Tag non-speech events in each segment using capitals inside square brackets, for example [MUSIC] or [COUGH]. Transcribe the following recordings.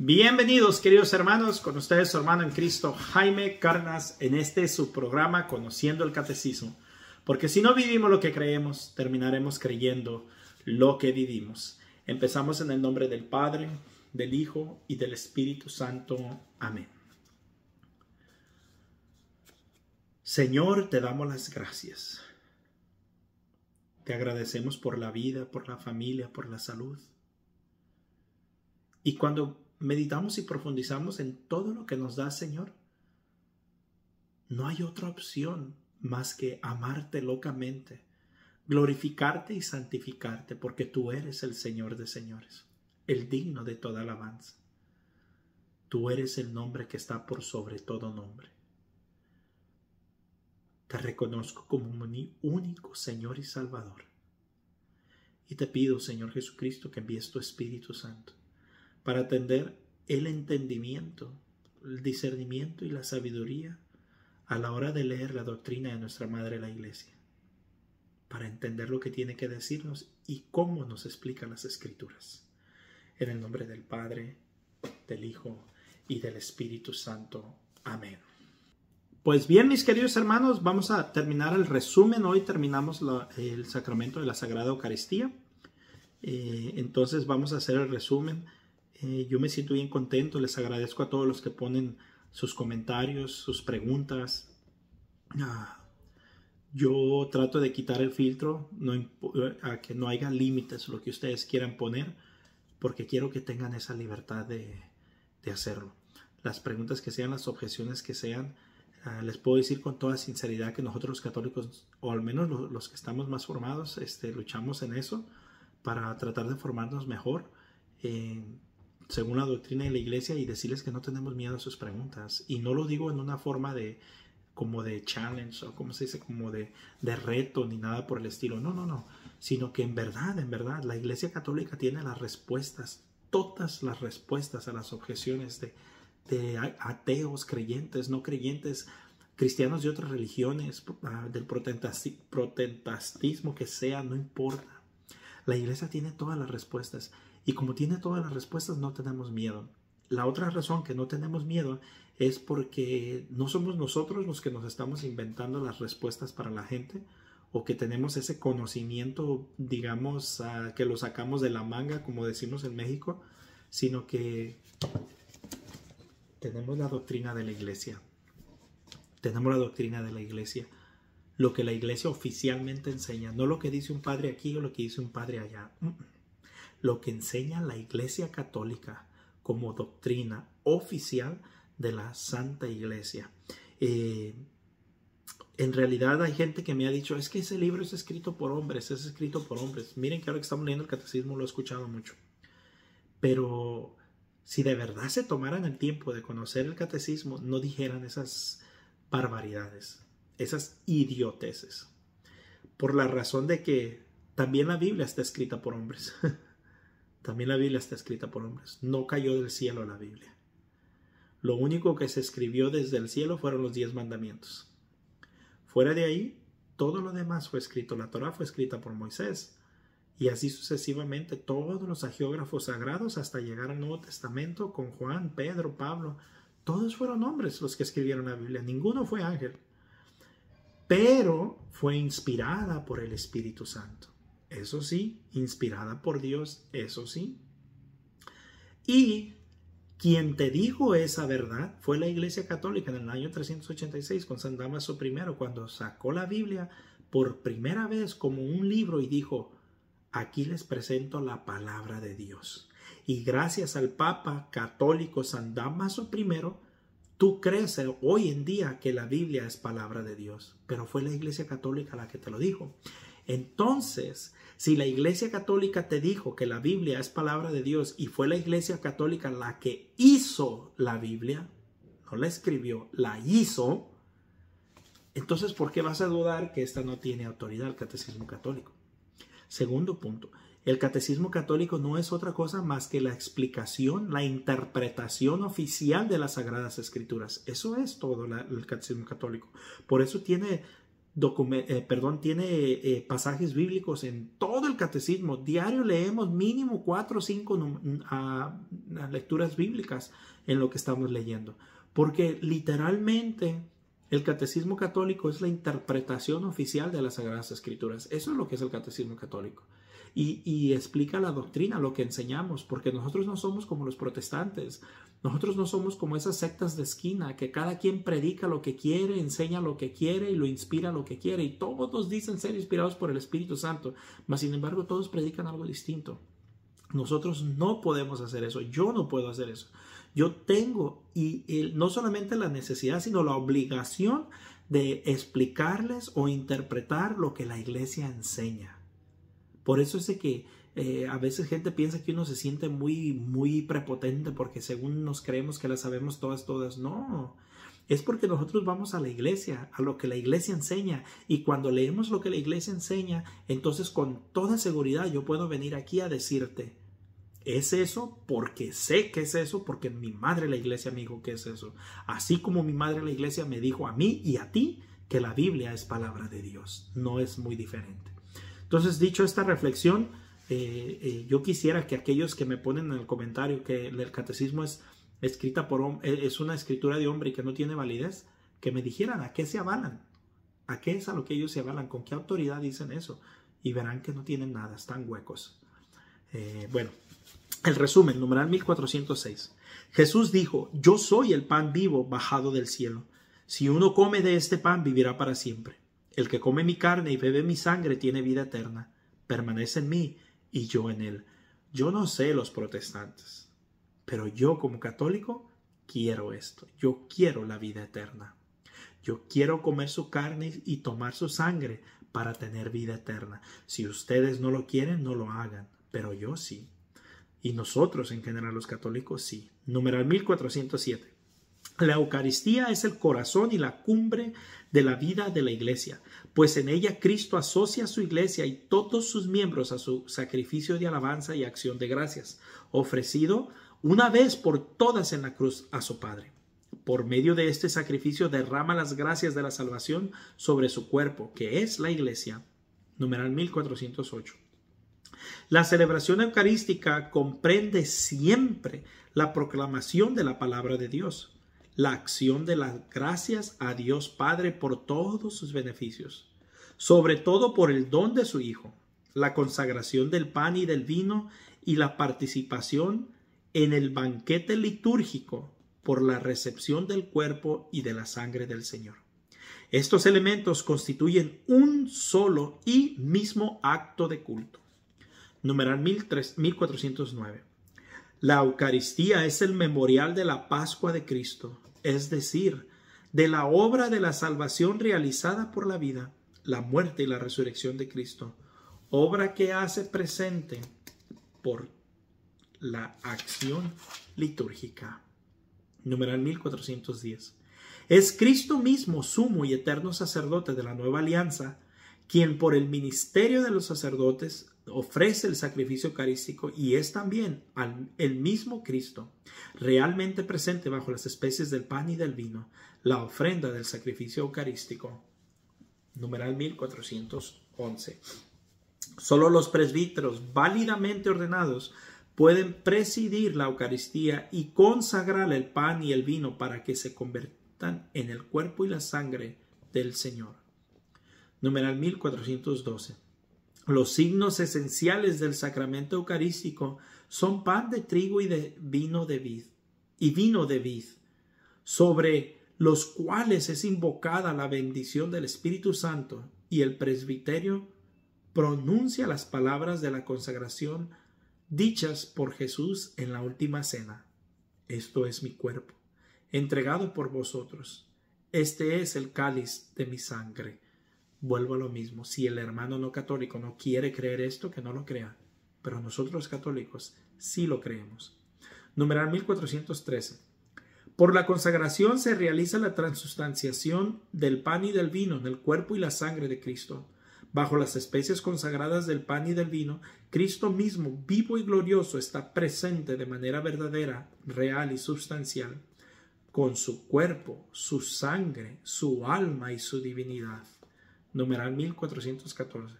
Bienvenidos queridos hermanos, con ustedes su hermano en Cristo Jaime Carnas en este su programa Conociendo el Catecismo, porque si no vivimos lo que creemos, terminaremos creyendo lo que vivimos. Empezamos en el nombre del Padre, del Hijo y del Espíritu Santo. Amén. Señor, te damos las gracias. Te agradecemos por la vida, por la familia, por la salud. Y cuando meditamos y profundizamos en todo lo que nos da Señor, no hay otra opción más que amarte locamente, glorificarte y santificarte, porque tú eres el Señor de señores, el digno de toda alabanza. Tú eres el nombre que está por sobre todo nombre. Te reconozco como mi único Señor y Salvador. Y te pido, Señor Jesucristo, que envíes tu Espíritu Santo para atender el entendimiento, el discernimiento y la sabiduría a la hora de leer la doctrina de nuestra Madre la Iglesia, para entender lo que tiene que decirnos y cómo nos explica las Escrituras. En el nombre del Padre, del Hijo y del Espíritu Santo. Amén. Pues bien, mis queridos hermanos, vamos a terminar el resumen. Hoy terminamos el sacramento de la Sagrada Eucaristía. Eh, entonces vamos a hacer el resumen eh, yo me siento bien contento, les agradezco a todos los que ponen sus comentarios, sus preguntas. Ah, yo trato de quitar el filtro, no, a que no haya límites, lo que ustedes quieran poner, porque quiero que tengan esa libertad de, de hacerlo. Las preguntas que sean, las objeciones que sean, ah, les puedo decir con toda sinceridad que nosotros los católicos, o al menos los, que estamos más formados, este, luchamos en eso para tratar de formarnos mejor. en... Eh, según la doctrina de la iglesia y decirles que no tenemos miedo a sus preguntas. Y no lo digo en una forma de como de challenge o como se dice, como de, de reto ni nada por el estilo. No, no, no. Sino que en verdad, en verdad, la iglesia católica tiene las respuestas, todas las respuestas a las objeciones de, de ateos, creyentes, no creyentes, cristianos de otras religiones, ah, del protestantismo que sea, no importa. La iglesia tiene todas las respuestas y como tiene todas las respuestas, no tenemos miedo. La otra razón que no tenemos miedo es porque no somos nosotros los que nos estamos inventando las respuestas para la gente o que tenemos ese conocimiento, digamos, que lo sacamos de la manga, como decimos en México, sino que tenemos la doctrina de la iglesia. Tenemos la doctrina de la iglesia. Lo que la iglesia oficialmente enseña, no lo que dice un padre aquí o lo que dice un padre allá lo que enseña la Iglesia Católica como doctrina oficial de la Santa Iglesia. Eh, en realidad hay gente que me ha dicho, es que ese libro es escrito por hombres, es escrito por hombres. Miren que ahora que estamos leyendo el catecismo lo he escuchado mucho. Pero si de verdad se tomaran el tiempo de conocer el catecismo, no dijeran esas barbaridades, esas idioteses. Por la razón de que también la Biblia está escrita por hombres. [LAUGHS] También la Biblia está escrita por hombres. No cayó del cielo la Biblia. Lo único que se escribió desde el cielo fueron los diez mandamientos. Fuera de ahí, todo lo demás fue escrito. La Torah fue escrita por Moisés. Y así sucesivamente todos los agiógrafos sagrados hasta llegar al Nuevo Testamento con Juan, Pedro, Pablo. Todos fueron hombres los que escribieron la Biblia. Ninguno fue ángel. Pero fue inspirada por el Espíritu Santo eso sí, inspirada por Dios, eso sí. Y quien te dijo esa verdad fue la Iglesia Católica en el año 386 con San Damaso I, cuando sacó la Biblia por primera vez como un libro y dijo, aquí les presento la palabra de Dios. Y gracias al Papa Católico San Damaso I, tú crees hoy en día que la Biblia es palabra de Dios, pero fue la Iglesia Católica la que te lo dijo. Entonces, si la Iglesia Católica te dijo que la Biblia es palabra de Dios y fue la Iglesia Católica la que hizo la Biblia, no la escribió, la hizo, entonces, ¿por qué vas a dudar que esta no tiene autoridad el catecismo católico? Segundo punto, el catecismo católico no es otra cosa más que la explicación, la interpretación oficial de las Sagradas Escrituras. Eso es todo el catecismo católico. Por eso tiene eh, perdón, tiene eh, pasajes bíblicos en todo el catecismo. Diario leemos mínimo cuatro o cinco lecturas bíblicas en lo que estamos leyendo. Porque literalmente el catecismo católico es la interpretación oficial de las Sagradas Escrituras. Eso es lo que es el catecismo católico. Y, y, explica la doctrina, lo que enseñamos, porque nosotros no somos como los protestantes, nosotros no somos como esas sectas de esquina que cada quien predica lo que quiere, enseña lo que quiere y lo inspira lo que quiere. Y todos dicen ser inspirados por el Espíritu Santo, mas sin embargo todos predican algo distinto. Nosotros no podemos hacer eso, yo no puedo hacer eso. Yo tengo y, no solamente la necesidad, sino la obligación de explicarles o interpretar lo que la iglesia enseña. Por eso es que eh, a veces gente piensa que uno se siente muy, muy prepotente porque según nos creemos que la sabemos todas, todas. No, es porque nosotros vamos a la iglesia, a lo que la iglesia enseña. Y cuando leemos lo que la iglesia enseña, entonces con toda seguridad yo puedo venir aquí a decirte, es eso porque sé que es eso, porque mi madre la iglesia me dijo que es eso. Así como mi madre la iglesia me dijo a mí y a ti que la Biblia es palabra de Dios. No es muy diferente. Entonces, dicho esta reflexión, eh, eh, yo quisiera que aquellos que me ponen en el comentario que el catecismo es escrita por e-, es una escritura de hombre y que no tiene validez, que me dijeran a qué se avalan, a qué es a lo que ellos se avalan, con qué autoridad dicen eso, y verán que no tienen nada, están huecos. Eh, bueno, el resumen, numeral 1406. Jesús dijo, yo soy el pan vivo bajado del cielo. Si uno come de este pan, vivirá para siempre. El que come mi carne y bebe mi sangre tiene vida eterna. Permanece en mí y yo en él. Yo no sé los protestantes, pero yo como católico quiero esto. Yo quiero la vida eterna. Yo quiero comer su carne y tomar su sangre para tener vida eterna. Si ustedes no lo quieren, no lo hagan, pero yo sí. Y nosotros en general los católicos sí. Número 1407. La Eucaristía es el corazón y la cumbre de la vida de la iglesia, pues en ella Cristo asocia a su iglesia y todos sus miembros a su sacrificio de alabanza y acción de gracias, ofrecido una vez por todas en la cruz a su Padre. Por medio de este sacrificio derrama las gracias de la salvación sobre su cuerpo, que es la iglesia. Numeral 1408. La celebración eucarística comprende siempre la proclamación de la palabra de Dios la acción de las gracias a Dios Padre por todos sus beneficios, sobre todo por el don de su Hijo, la consagración del pan y del vino y la participación en el banquete litúrgico por la recepción del cuerpo y de la sangre del Señor. Estos elementos constituyen un solo y mismo acto de culto. Numeral 1409. La Eucaristía es el memorial de la Pascua de Cristo, es decir, de la obra de la salvación realizada por la vida, la muerte y la resurrección de Cristo, obra que hace presente por la acción litúrgica. Numeral 1410. Es Cristo mismo, sumo y eterno sacerdote de la nueva alianza, quien por el ministerio de los sacerdotes ofrece el sacrificio eucarístico y es también el mismo Cristo, realmente presente bajo las especies del pan y del vino, la ofrenda del sacrificio eucarístico. Numeral 1411. Solo los presbíteros válidamente ordenados pueden presidir la Eucaristía y consagrar el pan y el vino para que se conviertan en el cuerpo y la sangre del Señor. Numeral 1412. Los signos esenciales del sacramento eucarístico son pan de trigo y de vino de vid y vino de vid, sobre los cuales es invocada la bendición del Espíritu Santo y el presbiterio pronuncia las palabras de la consagración dichas por Jesús en la última cena. Esto es mi cuerpo, entregado por vosotros. Este es el cáliz de mi sangre Vuelvo a lo mismo, si el hermano no católico no quiere creer esto, que no lo crea, pero nosotros católicos sí lo creemos. Numeral 1413. Por la consagración se realiza la transustanciación del pan y del vino en el cuerpo y la sangre de Cristo. Bajo las especies consagradas del pan y del vino, Cristo mismo, vivo y glorioso, está presente de manera verdadera, real y sustancial, con su cuerpo, su sangre, su alma y su divinidad numeral 1414.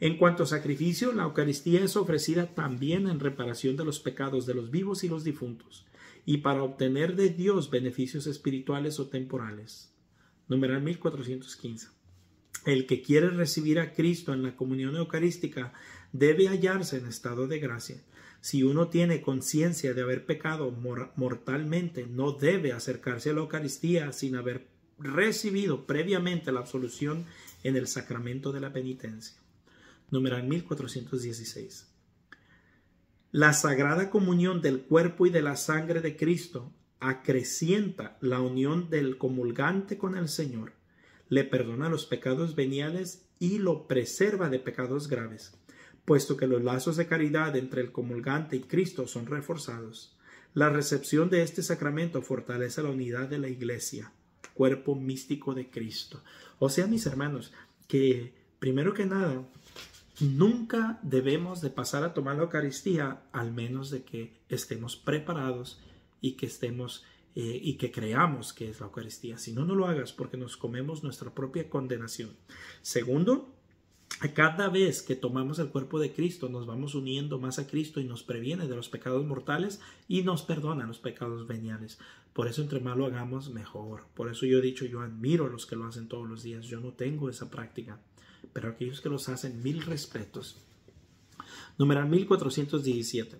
En cuanto a sacrificio, la Eucaristía es ofrecida también en reparación de los pecados de los vivos y los difuntos, y para obtener de Dios beneficios espirituales o temporales. Numeral 1415. El que quiere recibir a Cristo en la comunión eucarística debe hallarse en estado de gracia. Si uno tiene conciencia de haber pecado mortalmente, no debe acercarse a la Eucaristía sin haber recibido previamente la absolución en el sacramento de la penitencia. número 1416. La sagrada comunión del cuerpo y de la sangre de Cristo acrecienta la unión del comulgante con el Señor, le perdona los pecados veniales y lo preserva de pecados graves, puesto que los lazos de caridad entre el comulgante y Cristo son reforzados. La recepción de este sacramento fortalece la unidad de la Iglesia cuerpo místico de Cristo. O sea, mis hermanos, que primero que nada, nunca debemos de pasar a tomar la Eucaristía al menos de que estemos preparados y que estemos eh, y que creamos que es la Eucaristía. Si no, no lo hagas porque nos comemos nuestra propia condenación. Segundo, a cada vez que tomamos el cuerpo de Cristo nos vamos uniendo más a Cristo y nos previene de los pecados mortales y nos perdona los pecados veniales. Por eso entre más lo hagamos, mejor. Por eso yo he dicho, yo admiro a los que lo hacen todos los días. Yo no tengo esa práctica. Pero aquellos que los hacen, mil respetos. Número 1417.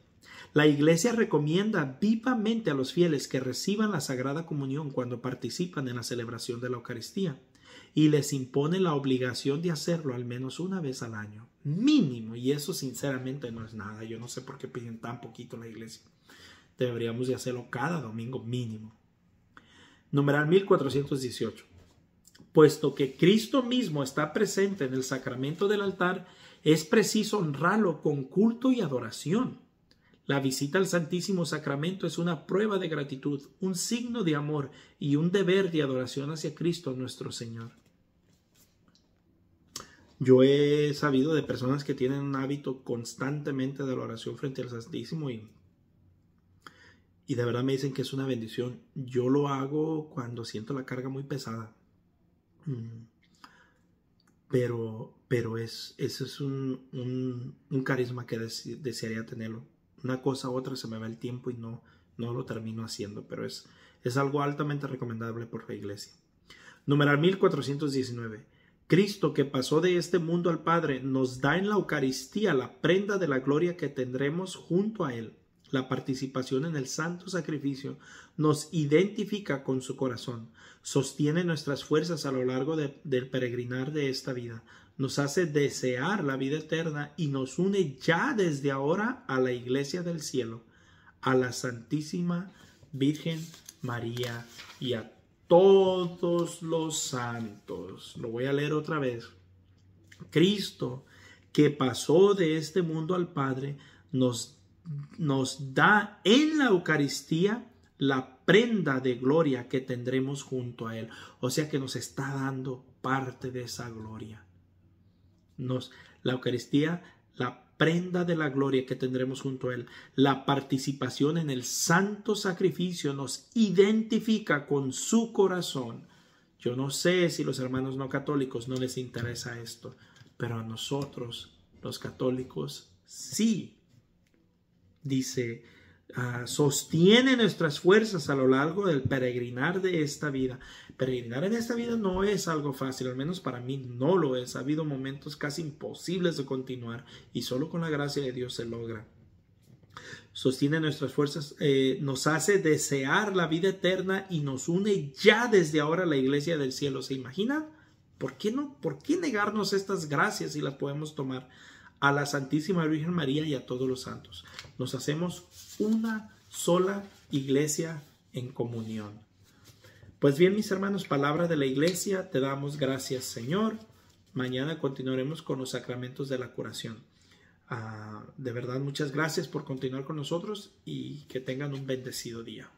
La Iglesia recomienda vivamente a los fieles que reciban la Sagrada Comunión cuando participan en la celebración de la Eucaristía y les impone la obligación de hacerlo al menos una vez al año, mínimo, y eso sinceramente no es nada, yo no sé por qué piden tan poquito la iglesia deberíamos de hacerlo cada domingo mínimo. Numeral 1418. Puesto que Cristo mismo está presente en el sacramento del altar, es preciso honrarlo con culto y adoración. La visita al Santísimo Sacramento es una prueba de gratitud, un signo de amor y un deber de adoración hacia Cristo nuestro Señor. Yo he sabido de personas que tienen un hábito constantemente de la oración frente al Santísimo y y de verdad me dicen que es una bendición. Yo lo hago cuando siento la carga muy pesada. Mm. Pero, pero es, ese es un, un, carisma que desearía tenerlo. Una cosa u otra se me va el tiempo y no, no lo termino haciendo, pero es, es algo altamente recomendable por la iglesia. Número 1419. Cristo que pasó de este mundo al Padre nos da en la Eucaristía la prenda de la gloria que tendremos junto a Él la participación en el santo sacrificio nos identifica con su corazón, sostiene nuestras fuerzas a lo largo del peregrinar de esta vida, nos hace desear la vida eterna y nos une ya desde ahora a la iglesia del cielo, a la Santísima Virgen María y a todos los santos. Lo voy a leer otra vez. Cristo, que pasó de este mundo al Padre, nos nos da en la Eucaristía la prenda de gloria que tendremos junto a Él. O sea que nos está dando parte de esa gloria. Nos, la Eucaristía, la prenda de la gloria que tendremos junto a Él, la participación en el santo sacrificio nos identifica con su corazón. Yo no sé si los hermanos no católicos no les interesa esto, pero a nosotros, los católicos, sí dice, ah, sostiene nuestras fuerzas a lo largo del peregrinar de esta vida. Peregrinar en esta vida no es algo fácil, al menos para mí no lo es. Ha habido momentos casi imposibles de continuar y solo con la gracia de Dios se logra sostiene nuestras fuerzas, eh, nos hace desear la vida eterna y nos une ya desde ahora a la iglesia del cielo. ¿Se imagina ¿Por qué no? ¿Por qué negarnos estas gracias si las podemos tomar a la Santísima Virgen María y a todos los santos. Nos hacemos una sola iglesia en comunión. Pues bien, mis hermanos, palabra de la iglesia, te damos gracias, Señor. Mañana continuaremos con los sacramentos de la curación. Ah, de verdad, muchas gracias por continuar con nosotros y que tengan un bendecido día.